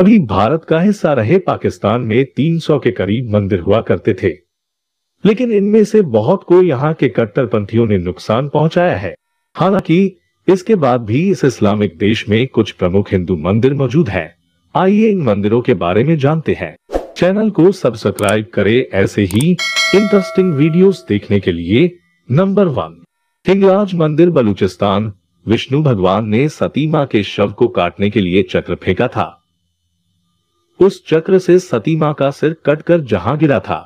अभी भारत का हिस्सा रहे पाकिस्तान में 300 के करीब मंदिर हुआ करते थे लेकिन इनमें से बहुत को यहाँ के कट्टरपंथियों ने नुकसान पहुंचाया है हालांकि इसके बाद भी इस इस्लामिक देश में कुछ प्रमुख हिंदू मंदिर मौजूद हैं। आइए इन मंदिरों के बारे में जानते हैं चैनल को सब्सक्राइब करें ऐसे ही इंटरेस्टिंग वीडियो देखने के लिए नंबर वन हिंगराज मंदिर बलूचिस्तान विष्णु भगवान ने सतीमा के शव को काटने के लिए चक्र फेंका था उस चक्र से सती माँ का सिर कटकर जहां गिरा था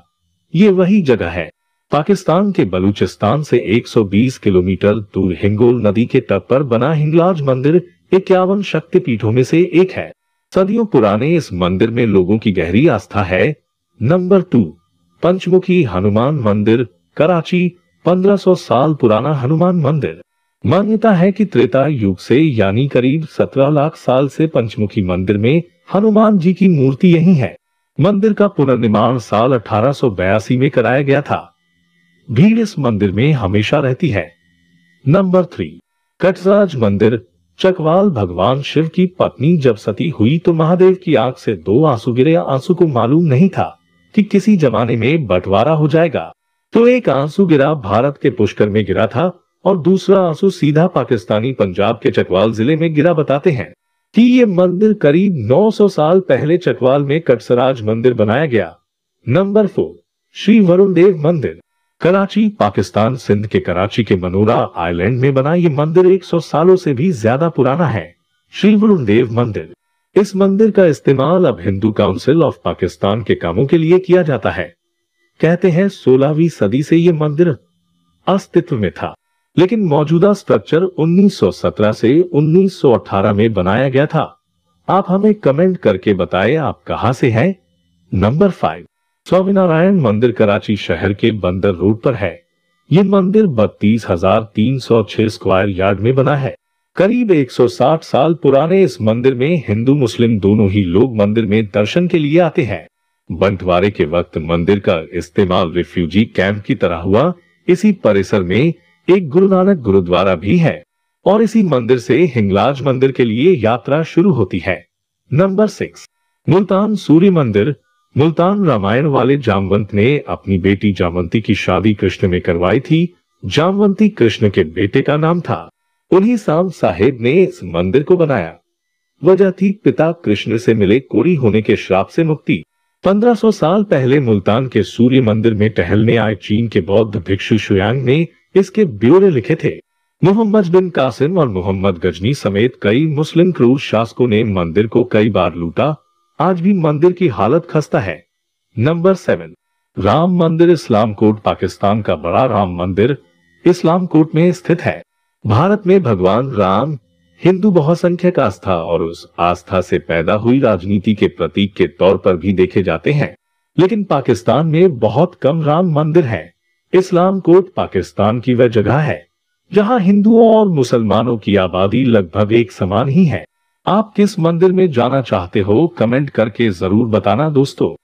ये वही जगह है पाकिस्तान के बलूचिस्तान से 120 किलोमीटर दूर हिंगोल नदी के तट पर बना हिंगलाज मंदिर इक्यावन शक्तिपीठों में से एक है सदियों पुराने इस मंदिर में लोगों की गहरी आस्था है नंबर टू पंचमुखी हनुमान मंदिर कराची 1500 साल पुराना हनुमान मंदिर मान्यता है कि त्रेता युग से यानी करीब सत्रह लाख साल से पंचमुखी मंदिर में हनुमान जी की मूर्ति यही है मंदिर का पुनर्निर्माण साल अठारह में कराया गया था भीड़ इस मंदिर में हमेशा रहती है नंबर थ्री कटराज मंदिर चकवाल भगवान शिव की पत्नी जब सती हुई तो महादेव की आंख से दो आंसू गिरे आंसू को मालूम नहीं था कि किसी जमाने में बंटवारा हो जाएगा तो एक आंसू गिरा भारत के पुष्कर में गिरा था और दूसरा आंसू सीधा पाकिस्तानी पंजाब के चकवाल जिले में गिरा बताते हैं कि ये मंदिर करीब 900 साल पहले चकवाल में कटसराज मंदिर बनाया गया नंबर फोर श्री वरुण देव मंदिर कराची पाकिस्तान सिंध के कराची के मनोरा आइलैंड में बना ये मंदिर 100 सालों से भी ज्यादा पुराना है श्री वरुण देव मंदिर इस मंदिर का इस्तेमाल अब हिंदू काउंसिल ऑफ पाकिस्तान के कामों के लिए किया जाता है कहते हैं सोलहवीं सदी से ये मंदिर अस्तित्व में था लेकिन मौजूदा स्ट्रक्चर 1917 से 1918 में बनाया गया था आप हमें कमेंट करके बताएं आप कहां से हैं नंबर फाइव स्वामीनारायण मंदिर कराची शहर के बंदर रोड पर है ये मंदिर बत्तीस हजार तीन सौ छह स्क्वायर यार्ड में बना है करीब 160 साल पुराने इस मंदिर में हिंदू मुस्लिम दोनों ही लोग मंदिर में दर्शन के लिए आते हैं बंटवारे के वक्त मंदिर का इस्तेमाल रिफ्यूजी कैंप की तरह हुआ इसी परिसर में एक गुरु नानक गुरुद्वारा भी है और इसी मंदिर से हिंगलाज मंदिर के लिए यात्रा शुरू होती है नंबर सिक्स मुल्तान सूर्य मंदिर मुल्तान रामायण वाले जामवंत ने अपनी बेटी जामवंती की शादी कृष्ण में करवाई थी जामवंती कृष्ण के बेटे का नाम था उन्हीं साम साहेब ने इस मंदिर को बनाया वजह थी पिता कृष्ण से मिले कोरी होने के श्राप से मुक्ति 1500 साल पहले मुल्तान के सूर्य मंदिर में टहलने आए चीन के बौद्ध भिक्षु शुयांग ने इसके ब्यूरे लिखे थे मोहम्मद बिन कासिम और मोहम्मद गजनी समेत कई मुस्लिम क्रूज शासकों ने मंदिर को कई बार लूटा आज भी मंदिर की हालत खस्ता है नंबर सेवन राम मंदिर इस्लाम कोट पाकिस्तान का बड़ा राम मंदिर इस्लाम कोट में स्थित है भारत में भगवान राम हिंदू बहुसंख्यक आस्था और उस आस्था से पैदा हुई राजनीति के प्रतीक के तौर पर भी देखे जाते हैं लेकिन पाकिस्तान में बहुत कम राम मंदिर है इस्लाम कोट पाकिस्तान की वह जगह है जहां हिंदुओं और मुसलमानों की आबादी लगभग एक समान ही है आप किस मंदिर में जाना चाहते हो कमेंट करके जरूर बताना दोस्तों